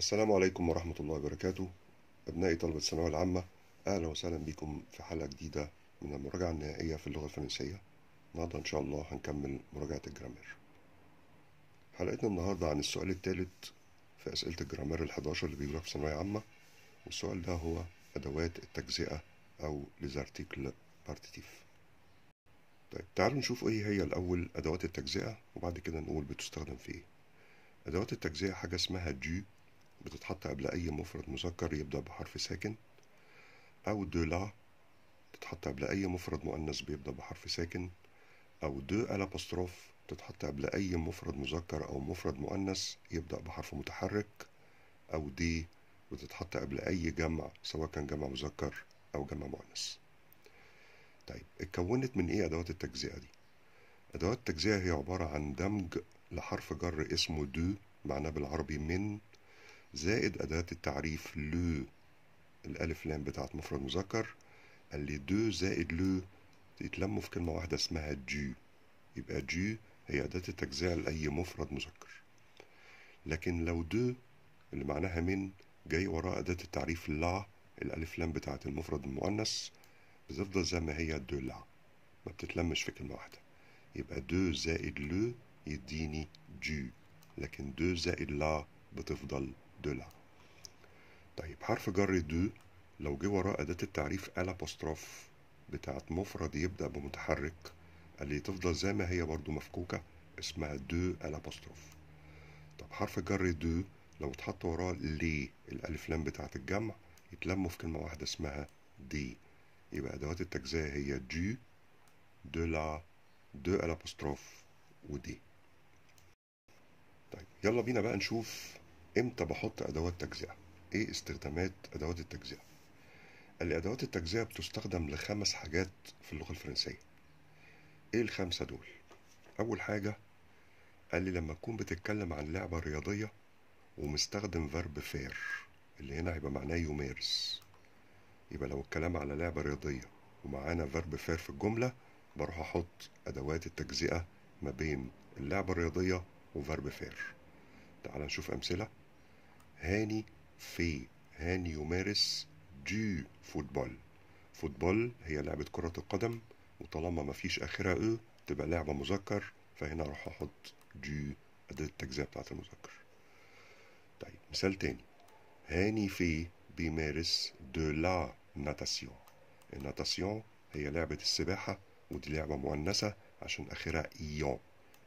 السلام عليكم ورحمة الله وبركاته أبنائي طلبة الثانوية العامة أهلا وسهلا بكم في حلقة جديدة من المراجعة النهائية في اللغة الفرنسية النهاردة إن شاء الله هنكمل مراجعة الجرامر حلقتنا النهاردة عن السؤال الثالث في أسئلة الجرامر الحداشر اللي بيجوها في ثانوية عامة والسؤال ده هو أدوات التجزئة أو ليزارتيكل بارتيتيف طيب تعالوا نشوف إيه هي الأول أدوات التجزئة وبعد كده نقول بتستخدم في إيه أدوات التجزئة حاجة اسمها دو بتتحط قبل أي مفرد مذكر يبدأ بحرف ساكن أو دو لا تتحط قبل أي مفرد مؤنث بيبدأ بحرف ساكن أو دو ألابوستروف تتحط قبل أي مفرد مذكر أو مفرد مؤنث يبدأ بحرف متحرك أو دي وتتحط قبل أي جمع سواء كان جمع مذكر أو جمع مؤنث طيب اتكونت من إيه أدوات التجزئة دي؟ أدوات التجزئة هي عبارة عن دمج لحرف جر اسمه دو معناه بالعربي من زائد أداة التعريف لو الألف لام بتاعت مفرد مذكر قال لي دو زائد لو يتلموا في كلمة واحدة اسمها جو يبقى جو هي أداة التجزئة لأي مفرد مذكر لكن لو دو اللي معناها من جاي وراء أداة التعريف لا الألف لام بتاعت المفرد المؤنث بتفضل زي ما هي دو لا ما بتتلمش في كلمة واحدة يبقى دو زائد لو يديني جو لكن دو زائد لا بتفضل دولار طيب حرف جر دو لو جه وراه أداة التعريف الابوستروف بتاعت مفرد يبدأ بمتحرك اللي تفضل زي ما هي برضو مفكوكة اسمها دو الابوستروف طب حرف جر دو لو اتحط وراه لي الألف لام بتاعت الجمع يتلموا في كلمة واحدة اسمها دي يبقى أدوات التجزئة هي دو دو لا دو الابوستروف ودي طيب يلا بينا بقى نشوف امتى بحط ادوات تجزئه ايه استخدامات ادوات التجزئه الادوات التجزئه بتستخدم لخمس حاجات في اللغه الفرنسيه ايه الخمسه دول اول حاجه قال لي لما تكون بتتكلم عن لعبه رياضيه ومستخدم فيرب فير اللي هنا هيبقى معناه يمارس يبقى لو الكلام على لعبه رياضيه ومعانا فيرب فير في الجمله بروح احط ادوات التجزئه ما بين اللعبه الرياضيه وفيرب فير تعال نشوف امثله هاني في هاني يمارس دو فوتبول فوتبول هي لعبة كرة القدم وطالما مفيش آخرة إيه تبقى لعبة مذكر فهنا راح أحط دو أداة التجزئة بتاعة المذكر طيب مثال تاني هاني في بيمارس دو لا ناتاسيون الناتاسيون هي لعبة السباحة ودي لعبة مؤنثة عشان آخرها إيون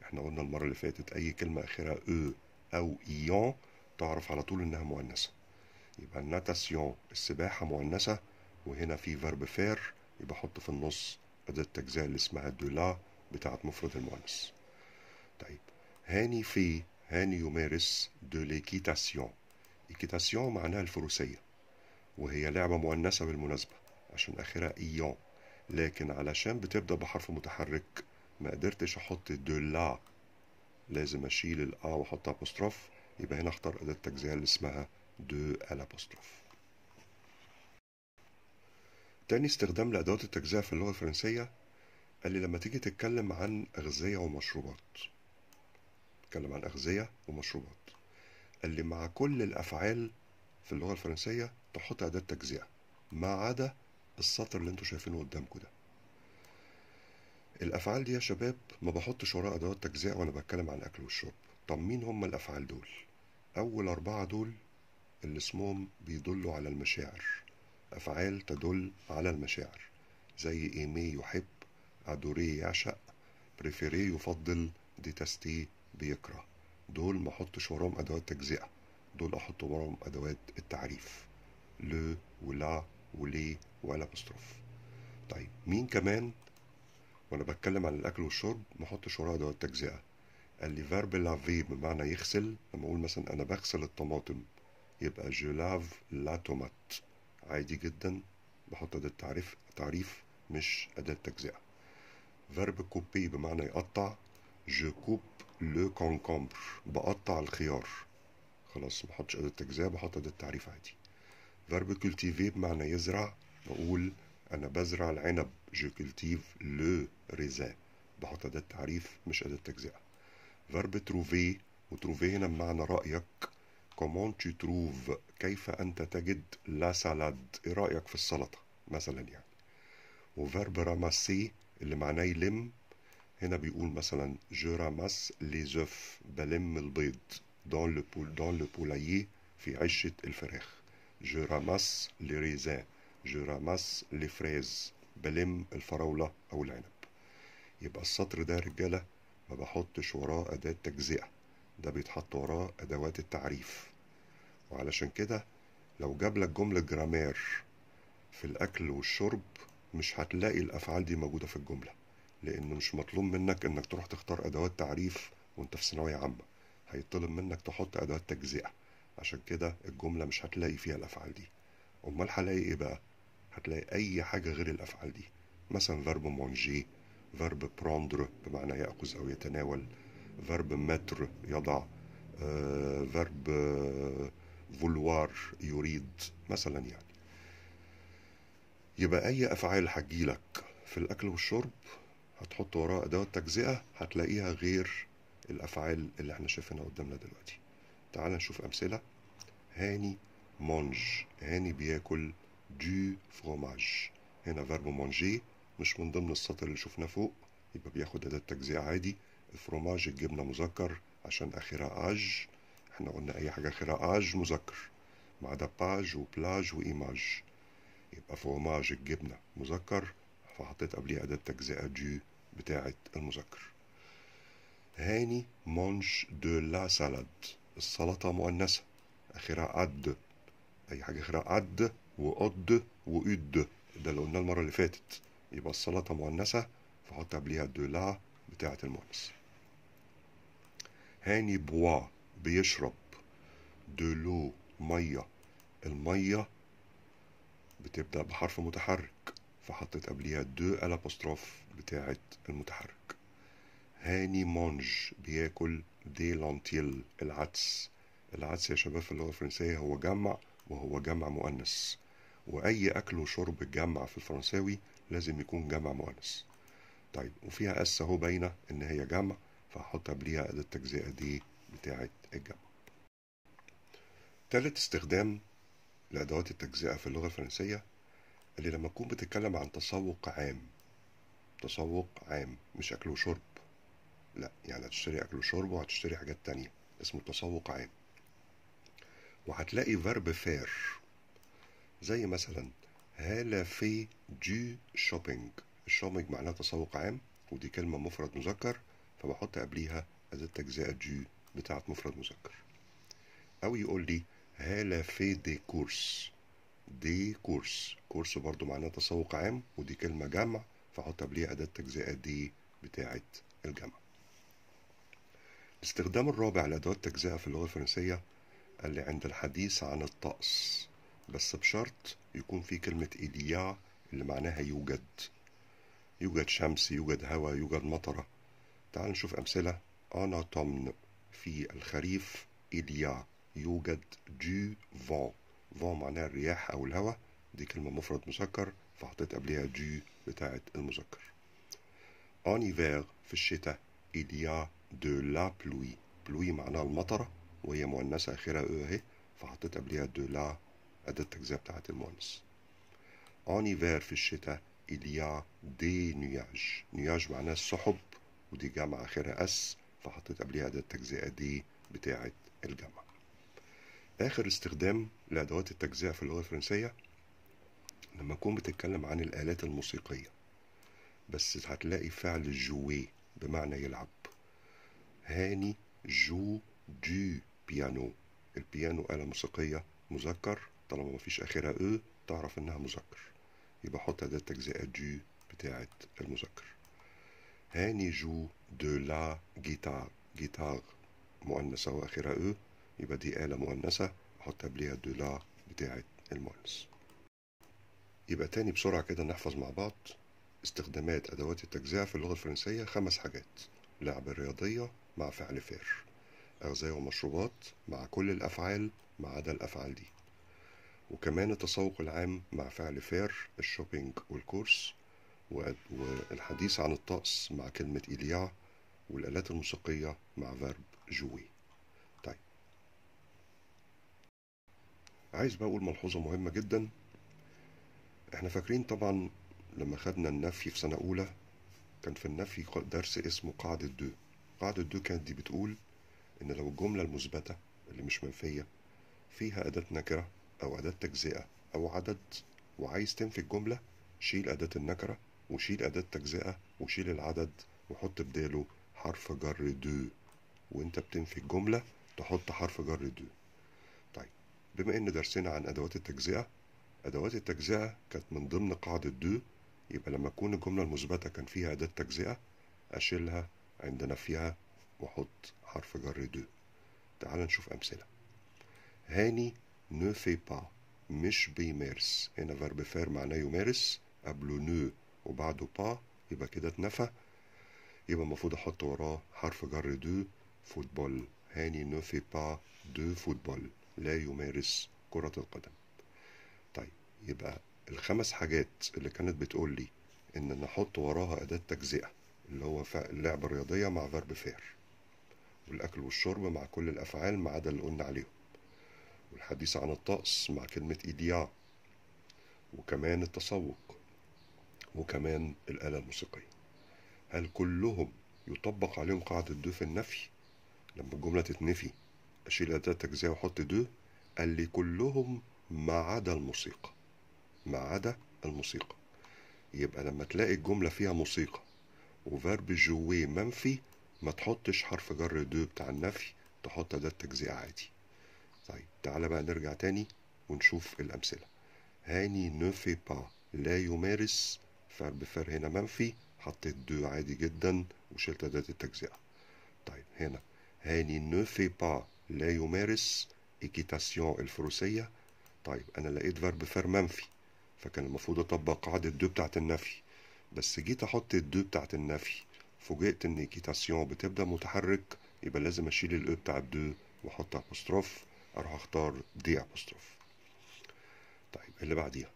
احنا قلنا المرة اللي فاتت أي كلمة آخرها إيه أو إيون تعرف على طول انها مؤنثه يبقى الناتاسيون السباحه مؤنثه وهنا في فيرب فير يبقى حط في النص أداة التجزئة اللي اسمها دولا بتاعت مفرد المؤنث طيب هاني في هاني يمارس دو ليكيتاسيون إيكيتاسيون معناها الفروسية وهي لعبة مؤنثة بالمناسبة عشان آخرها إيون لكن علشان بتبدأ بحرف متحرك ما قدرتش أحط دولا لازم أشيل الأ وأحط أبوستروف يبقى هنا اختار أداة التجزئه اللي اسمها دو الابوستروف تاني استخدام لأدوات التجزئة في اللغة الفرنسية قال لي لما تيجي تتكلم عن أغذية ومشروبات تتكلم عن أغذية ومشروبات قال لي مع كل الأفعال في اللغة الفرنسية تحط أداة تجزئة ما عدا السطر اللي انتوا شايفينه قدامكم ده الأفعال دي يا شباب ما بحطش وراها أدوات تجزئة وأنا بتكلم عن الأكل والشرب طب مين هم الأفعال دول؟ أول أربعة دول اللي اسمهم بيدلوا على المشاعر أفعال تدل على المشاعر زي إيمي يحب أدوري يعشق بريفيري يفضل ديتستي بيكره دول ما احطش وراهم أدوات تجزئة دول أحط وراهم أدوات التعريف لو ولا ولي ولا بستروف طيب مين كمان وأنا بتكلم عن الأكل والشرب ما احطش وراه أدوات تجزئة قال لي فيرب لافي بمعنى يغسل لما اقول مثلا انا بغسل الطماطم يبقى جو لاف لا تومات عادي جدا بحط اداة تعريف تعريف مش اداة تجزئة فيرب كوبي بمعنى يقطع جو كوب لو كونكومبر بقطع الخيار خلاص محطش اداة تجزئة بحط اداة تعريف عادي فيرب كولتيفي بمعنى يزرع بقول انا بزرع العنب جو كولتيف لو ريزان بحط اداة تعريف مش اداة تجزئة فيرب تروفي وتروفي هنا بمعنى رأيك كومون تو تروف كيف أنت تجد لا سالاد إيه رأيك في السلطة مثلا يعني وفيرب راماسي اللي معناه يلم هنا بيقول مثلا جو راماس لي زوف بلم البيض دون لو بول دون لو في عشة الفراخ جو راماس لي ريزان جو راماس لي فريز بلم الفراولة أو العنب يبقى السطر ده رجالة ما بحطش وراه أداة تجزئة ده بيتحط وراه أدوات التعريف وعلشان كده لو جابلك جملة جرامير في الأكل والشرب مش هتلاقي الأفعال دي موجودة في الجملة لأنه مش مطلوب منك إنك تروح تختار أدوات تعريف وأنت في ثانوية عامة هيطلب منك تحط أدوات تجزئة عشان كده الجملة مش هتلاقي فيها الأفعال دي أمال هلاقي إيه بقى؟ هتلاقي أي حاجة غير الأفعال دي مثلا فيرب مونجيه verb prendre بمعنى يأخذ أو يتناول verb mettre يضع آه، verb آه، vouloir يريد مثلا يعني يبقى أي أفعال هتجيلك في الأكل والشرب هتحط وراها أدوات تجزئة هتلاقيها غير الأفعال اللي احنا شايفينها قدامنا دلوقتي تعال نشوف أمثلة هاني مونج هاني بياكل دو فروماج هنا فيرب مونجي مش من ضمن السطر اللي شفناه فوق يبقى بياخد أداة تجزيع عادي الفروماج الجبنة مذكر عشان آخرها آج احنا قلنا أي حاجة آخرها آج مذكر ما عدا باج وبلاج وإيماج يبقى فروماج الجبنة مذكر فحطيت قبليه أداة تجزئة دي بتاعة المذكر هاني مونج دو لا سالاد السلطة مؤنثة آخرها أد أي حاجة آخرها أد وأد وإد ده اللي قلناه المرة اللي فاتت يبقى السلطة مؤنثة فحط قبليها دو لا بتاعة المؤنث هاني بوا بيشرب دو لو مية المية بتبدأ بحرف متحرك فحطيت قبليها دو الابوستروف بتاعة المتحرك هاني مونج بياكل دي لانتيل العدس العدس يا شباب في اللغة الفرنسية هو جمع وهو جمع مؤنث وأي أكل وشرب جمع في الفرنساوي لازم يكون جمع مؤنث طيب وفيها اس اهو باينه ان هي جمع فهحط قبليها اداه التجزئه دي بتاعه الجمع تالت استخدام لادوات التجزئه في اللغه الفرنسيه اللي لما تكون بتتكلم عن تسوق عام تسوق عام مش اكل وشرب لا يعني هتشتري اكل وشرب وهتشتري حاجات تانية اسمه تسوق عام وهتلاقي فيرب فير زي مثلا هالا في جي شوبينج الشوبينج معناه تسوق عام ودي كلمة مفرد مذكر فبحط قبليها أداة تجزئة جي بتاعة مفرد مذكر أو يقول لي هالا في دي كورس دي كورس كورس برضو معناه تسوق عام ودي كلمة جمع فحط قبليها أداة تجزئة دي بتاعة الجمع الاستخدام الرابع لأدوات تجزئة في اللغة الفرنسية اللي عند الحديث عن الطقس بس بشرط يكون في كلمة إيليا اللي معناها يوجد يوجد شمس يوجد هواء يوجد مطرة تعال نشوف أمثلة أنا طمن في الخريف إيليا يوجد دو فون فون معناها الرياح أو الهواء دي كلمة مفرد مسكر فحطيت قبلها دو بتاعة المذكر en في الشتاء il دو لا بلوي بلوي معناها المطرة وهي مؤنثة آخرها أهي أه، فحطيت قبلها دو لا أداة التجزئة بتاعت المونس أوني فير في الشتاء إليا دي نياج نياج معناه السحب ودي جمع آخرها أس فحطيت قبليها أداة التجزئة دي بتاعت الجمع آخر استخدام لأدوات التجزئة في اللغة الفرنسية لما تكون بتتكلم عن الآلات الموسيقية بس هتلاقي فعل جوي بمعنى يلعب هاني جو دو بيانو البيانو آلة موسيقية مذكر طالما مفيش آخرها أ تعرف إنها مذكر يبقى حط أداة تجزئة جو بتاعة المذكر هاني جو دو لا جيتار جيتار مؤنثة وآخرها أ يبقى دي آلة مؤنثة أحط قبلها دو لا بتاعة المؤنث يبقى تاني بسرعة كده نحفظ مع بعض استخدامات أدوات التجزئة في اللغة الفرنسية خمس حاجات لعبة رياضية مع فعل فير أغذية ومشروبات مع كل الأفعال ما عدا الأفعال دي وكمان التسوق العام مع فعل فير الشوبينج والكورس والحديث عن الطقس مع كلمة إليا والآلات الموسيقية مع فيرب جوي طيب عايز بقى أقول ملحوظة مهمة جدا احنا فاكرين طبعا لما خدنا النفي في سنة أولى كان في النفي درس اسمه قاعدة دو قاعدة دو كانت دي بتقول إن لو الجملة المثبتة اللي مش منفية فيها أداة نكرة أو أداة تجزئة أو عدد وعايز تنفي الجملة شيل أداة النكرة وشيل أداة تجزئة وشيل العدد وحط بداله حرف جر دو وانت بتنفي الجملة تحط حرف جر دو طيب بما ان درسنا عن أدوات التجزئة أدوات التجزئة كانت من ضمن قاعدة دو يبقى لما تكون الجملة المثبتة كان فيها أداة تجزئة أشيلها عند نفيها وأحط حرف جر دو تعال نشوف أمثلة هاني ne fait pas مش بيمارس هنا فرب فار معناه يمارس قبله نو وبعده با يبقى كده اتنفى يبقى المفروض احط وراه حرف جر دو فوتبول هاني نو في با دو فوتبول لا يمارس كرة القدم طيب يبقى الخمس حاجات اللي كانت بتقول لي ان انا احط وراها اداة تجزئة اللي هو اللعبة الرياضية مع فرب فير والاكل والشرب مع كل الافعال ما عدا اللي قلنا عليهم والحديث عن الطقس مع كلمة إيديا وكمان التسوق وكمان الآلة الموسيقية هل كلهم يطبق عليهم قاعدة دو في النفي لما الجملة تتنفي أشيل أداة تجزية وأحط دو قال لي كلهم ما عدا الموسيقى ما عدا الموسيقى يبقى لما تلاقي الجملة فيها موسيقى وفيرب جوي منفي ما تحطش حرف جر دو بتاع النفي تحط أداة تجزئة عادي طيب تعالى بقى نرجع تاني ونشوف الأمثلة هاني نوفي با لا يمارس فعل بفر هنا منفي حطيت دو عادي جدا وشلت أداة التجزئة طيب هنا هاني نوفي با لا يمارس ايكيتاسيون الفروسية طيب أنا لقيت فيرب بفر منفي فكان المفروض أطبق قاعدة دو بتاعة النفي بس جيت أحط الدو بتاعة النفي فوجئت إن ايكيتاسيون بتبدأ متحرك يبقى لازم أشيل الأو e بتاع الدو وأحط أبوستروف اروح اختار دي ابوستروف طيب اللي بعديها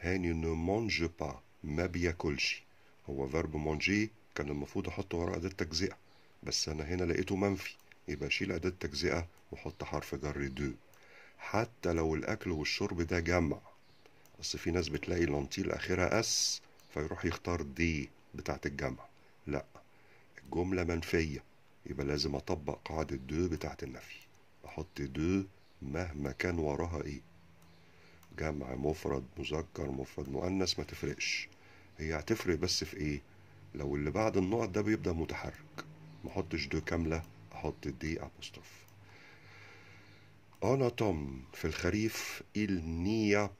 هاني نو مونج با ما بياكلش هو فيرب مونجي كان المفروض احطه وراء اداة تجزئة بس انا هنا لقيته منفي يبقى شيل اداة تجزئة وحط حرف جر دو حتى لو الاكل والشرب ده جمع بس في ناس بتلاقي لانتيل اخرها اس فيروح يختار دي بتاعة الجمع لا الجملة منفية يبقى لازم اطبق قاعدة دو بتاعة النفي احط دو مهما كان وراها ايه جمع مفرد مذكر مفرد مؤنث ما تفرقش هي هتفرق بس في ايه لو اللي بعد النقط ده بيبدا متحرك ما احطش دو كامله احط دي ابوستروف انا توم في الخريف il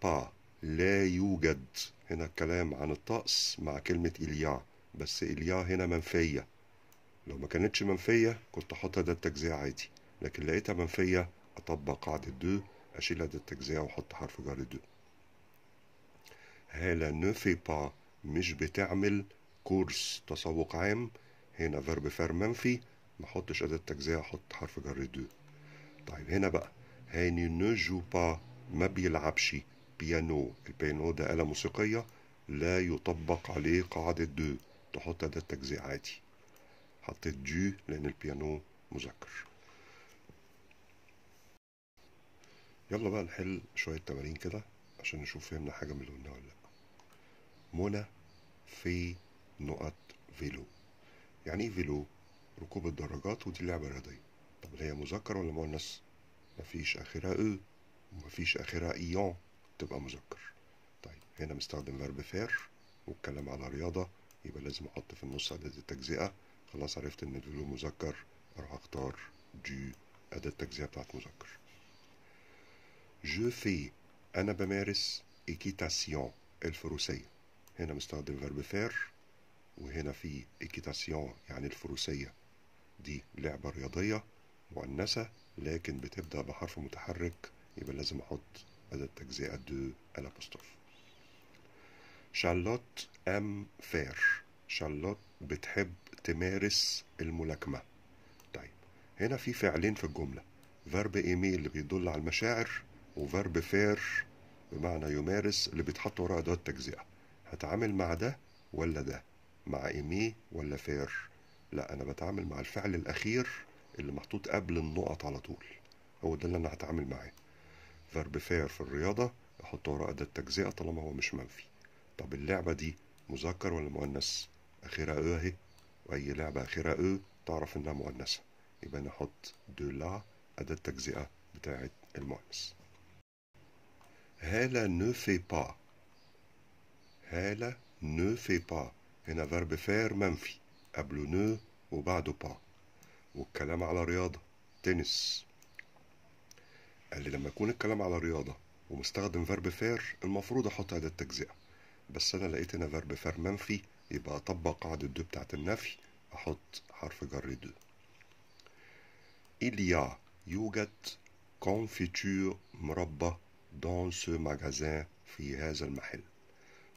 با لا يوجد هنا الكلام عن الطقس مع كلمة إليا بس إليا هنا منفية لو ما كانتش منفية كنت أحطها ده التجزئة عادي لكن لقيتها منفية أطبق قاعدة دو أشيل هذا التجزئة وأحط حرف جر دو هالا نوفي با مش بتعمل كورس تسوق عام هنا فيرب فير منفي ما احطش أداة تجزئة أحط حرف جر دو طيب هنا بقى هاني نو جو با ما بيلعبش بيانو البيانو ده آلة موسيقية لا يطبق عليه قاعدة دو تحط أداة تجزئة عادي حطيت دو لأن البيانو مذكر يلا بقى نحل شوية تمارين كده عشان نشوف فهمنا حاجة من اللي قلناه ولا لأ منى في نقط فيلو يعني ايه فيلو؟ ركوب الدراجات ودي لعبة رياضية طب هي مذكر ولا مؤنث؟ مفيش آخرها أ ومفيش آخرها إيون تبقى مذكر طيب هنا مستخدم فيرب فير واتكلم على رياضة يبقى لازم أحط في النص أداة التجزئة خلاص عرفت إن الفيلو مذكر أروح أختار دي أداة التجزئة بتاعت مذكر جو في أنا بمارس إيكيتاسيون الفروسية هنا مستخدم فيرب فير وهنا في إيكيتاسيون يعني الفروسية دي لعبة رياضية مؤنثة لكن بتبدأ بحرف متحرك يبقى لازم أحط أداة تجزئة دو الأبوستروف شارلوت أم فير شارلوت بتحب تمارس الملاكمة طيب هنا في فعلين في الجملة فيرب ايميل بيدل على المشاعر وفرب فير بمعنى يمارس اللي بيتحط وراء أدوات تجزئه هتعامل مع ده ولا ده مع إيمي ولا فير لا أنا بتعامل مع الفعل الأخير اللي محطوط قبل النقط على طول هو ده اللي أنا هتعامل معاه فرب فير في الرياضة أحط وراء أداة تجزئه طالما هو مش منفي طب اللعبة دي مذكر ولا مؤنث أخرها ايه أهي وأي لعبة أخرها أو تعرف إنها مؤنثة يبقى نحط دو لا أداة تجزئه بتاعة المؤنث هالة ne fait pas هالة ne fait pas هنا فيرب فير منفي قبله نو وبعده با والكلام على رياضة تنس قال لي لما يكون الكلام على رياضة ومستخدم فيرب فير المفروض أحط أداة تجزئة بس أنا لقيت هنا فيرب فير منفي يبقى أطبق قاعدة دو بتاعة النفي أحط حرف جر دو إليا يوجد كونفيتور مربى دون سو ماجازان في هذا المحل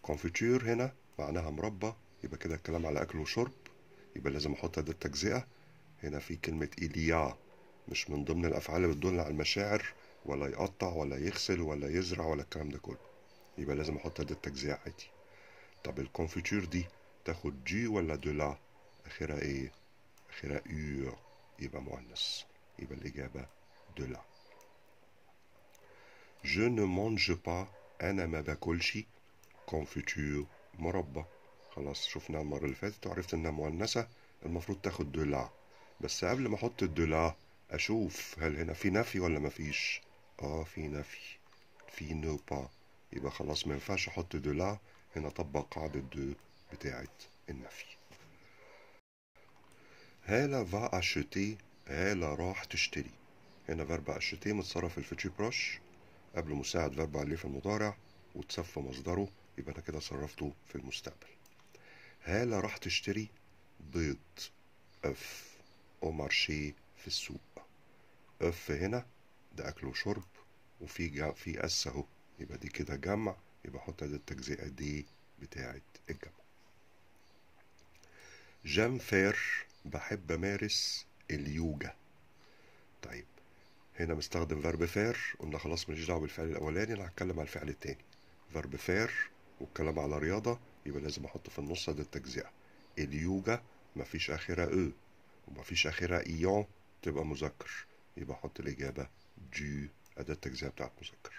كونفيتير هنا معناها مربى يبقى كده الكلام على أكل وشرب يبقى لازم أحط ده التجزئة هنا في كلمة إيليا مش من ضمن الأفعال اللي بتدل على المشاعر ولا يقطع ولا يغسل ولا يزرع ولا الكلام ده كله يبقى لازم أحط ده التجزئة عادي طب الكونفيتير دي تاخد جي ولا دولا آخرها إيه؟ آخرها إيو يبقى مؤنث يبقى الإجابة دولا Je ne mange pas أنا ما باكلش كونفيتور مربى خلاص شفنا المرة اللي فاتت وعرفت إنها مؤنثة المفروض تاخد دولا بس قبل ما أحط الدولا أشوف هل هنا في نفي ولا مفيش آه في نفي في نو با يبقى خلاص ما ينفعش أحط دولا هنا أطبق قاعدة دو بتاعة النفي هالة فا أشتي هالة راح تشتري هنا فيرب أشتي متصرف الفيتشي بروش قبل مساعد فيرب عليه في المضارع وتصفى مصدره يبقى انا كده صرفته في المستقبل هالة راح تشتري بيض اف او مارشي في السوق اف هنا ده اكل وشرب وفي جا في اس اهو يبقى دي كده جمع يبقى احط ادي التجزئه دي بتاعه الجمع جام فير بحب امارس اليوجا طيب هنا بنستخدم فيرب فير قلنا خلاص ماليش دعوه بالفعل الاولاني انا هتكلم على الفعل التاني فيرب فير والكلام على رياضه يبقى لازم احط في النص ده التجزئه اليوجا مفيش اخرها او ومفيش اخرها ايون تبقى مذكر يبقى احط الاجابه دو اداه التجزئه بتاعت مذكر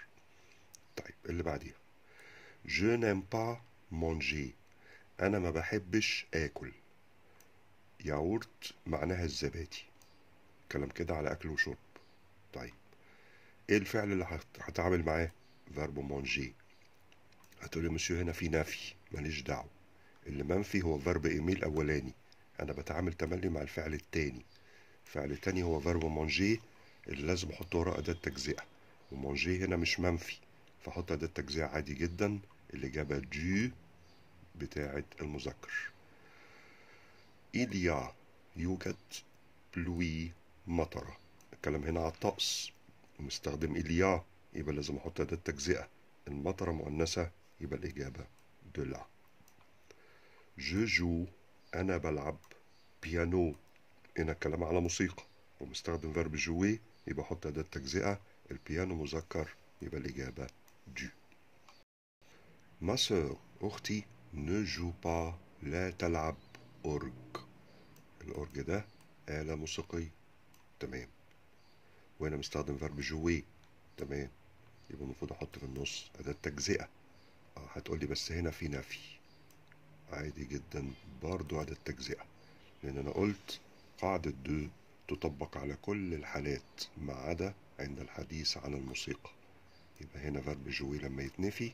طيب اللي بعديها جو نيم با مونجي انا ما بحبش اكل ياورت معناها الزبادي كلام كده على اكل وشرب طيب ايه الفعل اللي هتعامل معاه فيرب مونجي هتقولي مسيو هنا في نفي ماليش دعوه اللي منفي هو فيرب ايميل الاولاني انا بتعامل تملي مع الفعل التاني الفعل التاني هو فيرب مونجي اللي لازم احط وراه اداه تجزئه ومونجي هنا مش منفي فاحط اداه تجزئه عادي جدا الاجابه دي بتاعه المذكر إليا يوجد بلوي مطره بتكلم هنا على الطقس ومستخدم إليا يبقى لازم أحط أداة تجزئة المطرة مؤنسة يبقى الإجابة دلا جو جو أنا بلعب بيانو هنا الكلام على موسيقى ومستخدم فيرب جوي يبقى أحط أداة تجزئة البيانو مذكر يبقى الإجابة دو ما سور أختي ne joue pas لا تلعب أورج الأورج ده آلة موسيقية تمام وهنا مستخدم فيرب جوي تمام يبقى المفروض احط في النص اداة تجزئة اه هتقولي بس هنا في نفي عادي جدا برضو اداة تجزئة لان انا قلت قاعدة دو تطبق على كل الحالات ما عدا عند الحديث عن الموسيقى يبقى هنا فيرب جوي لما يتنفي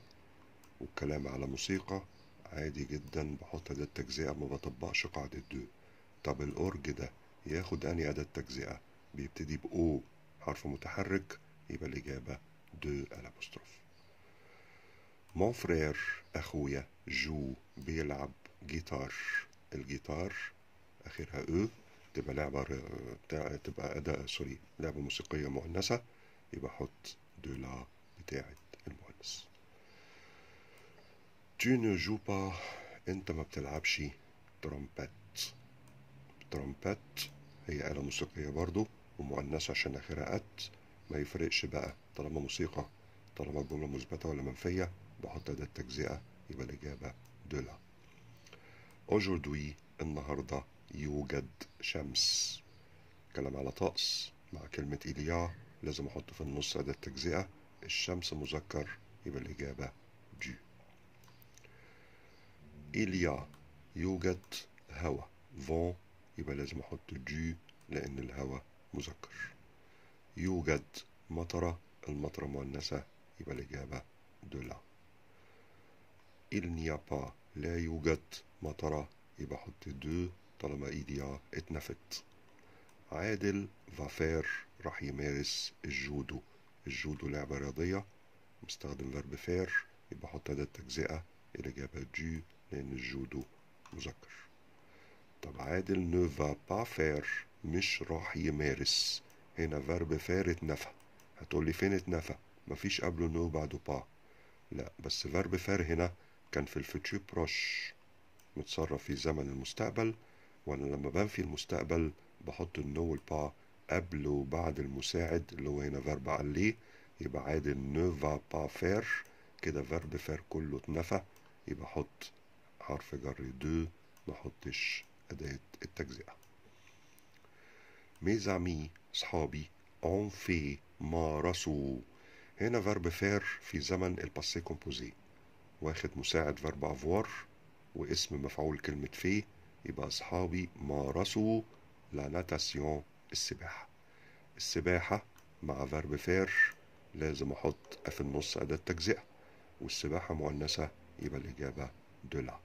والكلام على موسيقى عادي جدا بحط أداة تجزئة ما بطبقش قاعدة دو طب الأورج ده ياخد أني أداة تجزئة بيبتدي بأو حرف متحرك يبقى الإجابة دو الأبوستروف مون فرير أخويا جو بيلعب جيتار الجيتار آخرها أو تبقى لعبة بتاع تبقى أداة سوري لعبة موسيقية مؤنثة يبقى حط دو لا بتاعة المؤنث تو نو جو با أنت ما بتلعبش ترومبت ترومبت هي آلة موسيقية برضو ومؤنثة عشان آخرها أت ما يفرقش بقى طالما موسيقى طالما الجملة مثبتة ولا منفية بحط أداة تجزئة يبقى الإجابة دولا aujourd'hui النهاردة يوجد شمس كلام على طقس مع كلمة إليا لازم أحط في النص أداة تجزئة الشمس مذكر يبقى الإجابة دي إليا يوجد هوا فون يبقى لازم أحط دي لأن الهوا مذكر يوجد مطرة المطرة مؤنسة يبقى الإجابة دولا إلنيا با لا يوجد مطرة يبقى حط دو طالما ايديا اتنفت عادل فافير راح يمارس الجودو الجودو لعبة رياضية مستخدم فيرب فير يبقى حط أداة تجزئة الإجابة جو لأن الجودو مذكر طب عادل نو فا با فير مش راح يمارس هنا فارب فار اتنفى هتقولي فين اتنفى مفيش قبله نو بعده با لا بس فارب فار هنا كان في الفيتشو بروش متصرف في زمن المستقبل وانا لما بنفي المستقبل بحط النو والبا قبل وبعد المساعد اللي هو هنا فيرب عليه يبقى عادي نو فا با فير كده فارب فار كله اتنفى يبقى حط حرف جر دو محطش أداة التجزئة Mes amis, صحابي, ont fait, مارسو هنا فرب فير في زمن الباسي كومبوزي واخد مساعد فرب افوار واسم مفعول كلمة في يبقى أصحابي مارسوا لا ناتاسيون السباحة السباحة مع فرب فير لازم أحط في النص أداة تجزئة والسباحة مؤنثة يبقى الإجابة دولا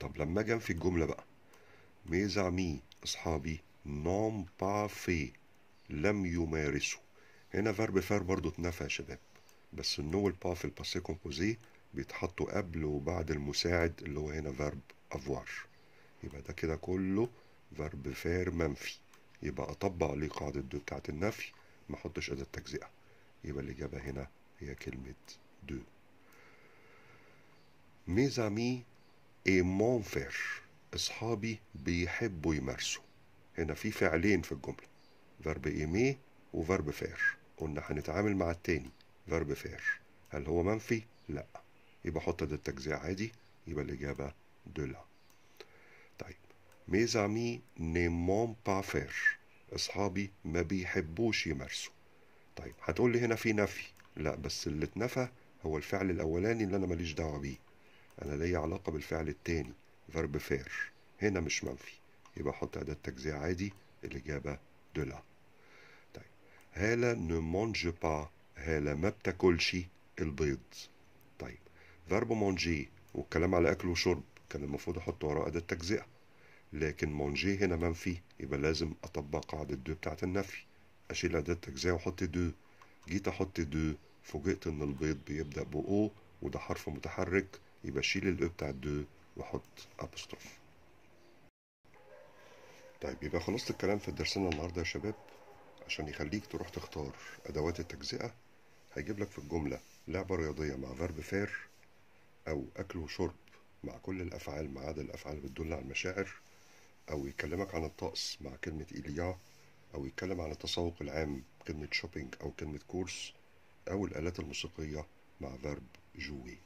طب لما أجي في الجملة بقى ميزا مي أصحابي نوم با في لم يمارسوا هنا فرب فار برضو اتنفى يا شباب بس النو والبا في الباسي كومبوزي بيتحطوا قبل وبعد المساعد اللي هو هنا فرب افوار يبقى ده كده كله فرب فار منفي يبقى اطبق عليه قاعدة دو بتاعت النفي ما احطش اداة تجزئة يبقى الاجابة هنا هي كلمة دو ميزامي اي مونفير اصحابي بيحبوا يمارسوا هنا في فعلين في الجملة فرب إيمي وفرب فير قلنا هنتعامل مع التاني فرب فير هل هو منفي؟ لا يبقى حط ده التجزئة عادي يبقى الإجابة دولا طيب ميز امي نيمون با فير أصحابي ما بيحبوش يمارسوا طيب هتقول لي هنا في نفي لا بس اللي اتنفى هو الفعل الأولاني اللي أنا ماليش دعوة بيه أنا ليا علاقة بالفعل التاني فرب فير هنا مش منفي يبقى احط أداة تجزئة عادي الإجابة دو لا طيب هالة نو مونج با هالة ما بتاكلش البيض طيب فيرب مونجي والكلام على أكل وشرب كان المفروض أحط وراه أداة تجزئة لكن مونجي هنا منفي يبقى لازم أطبق قاعدة دو بتاعة النفي أشيل أداة تجزئة وأحط دو جيت أحط دو فوجئت إن البيض بيبدأ بأو وده حرف متحرك يبقى شيل الأو e بتاع دو وأحط ابوستروف طيب يبقى خلصت الكلام في درسنا النهارده يا شباب عشان يخليك تروح تختار ادوات التجزئه هيجيب لك في الجمله لعبه رياضيه مع فارب فير او اكل وشرب مع كل الافعال ما عدا الافعال بتدل على المشاعر او يكلمك عن الطقس مع كلمه ايليا او يتكلم عن التسوق العام كلمه شوبينج او كلمه كورس او الالات الموسيقيه مع فارب جوي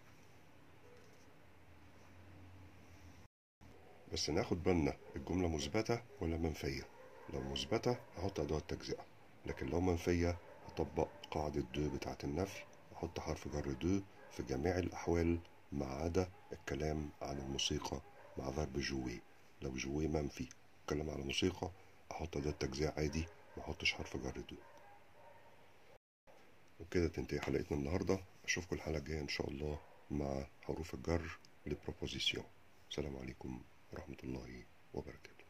بس ناخد بالنا الجملة مثبتة ولا منفية لو مثبتة هحط أداة تجزئة لكن لو منفية هطبق قاعدة دو بتاعة النفي أحط حرف جر دو في جميع الأحوال ما عدا الكلام عن الموسيقى مع ضرب جوي لو جوي منفي اتكلم على موسيقى أحط أداة تجزئة عادي ما أحطش حرف جر دو وبكده تنتهي حلقتنا النهاردة أشوفكم الحلقة الجاية إن شاء الله مع حروف الجر لبروبوزيسيون السلام عليكم ورحمة الله وبركاته